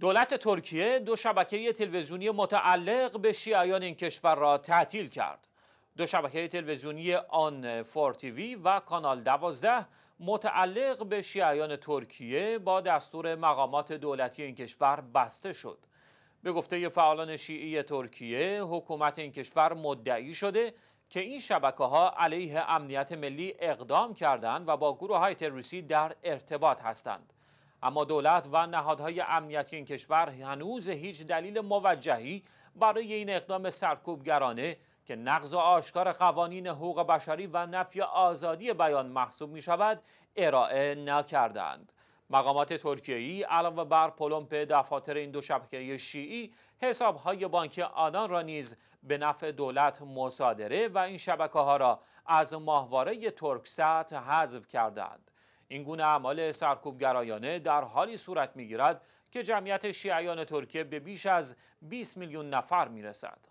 دولت ترکیه دو شبکه تلویزیونی متعلق به شیعیان این کشور را تعطیل کرد. دو شبکه تلویزیونی آن فور تیوی و کانال دوازده متعلق به شیعیان ترکیه با دستور مقامات دولتی این کشور بسته شد. به گفته فعالان شیعی ترکیه، حکومت این کشور مدعی شده که این شبکه ها علیه امنیت ملی اقدام کردند و با گروه های تروریستی در ارتباط هستند. اما دولت و نهادهای امنیتی این کشور هنوز هیچ دلیل موجهی برای این اقدام سرکوبگرانه که نقض آشکار قوانین حقوق بشری و نفی آزادی بیان محسوب می شود ارائه نکردند. مقامات ترکیه‌ای علاوه بر پلمپ دفاتر این دو شبکه شیعی حسابهای بانک آنان را نیز به نفع دولت مصادره و این شبکه ها را از ماهواره ترکسات حذف کردند این گونه اعمال سرکوبگرایانه در حالی صورت میگیرد که جمعیت شیعیان ترکیه به بیش از 20 میلیون نفر میرسد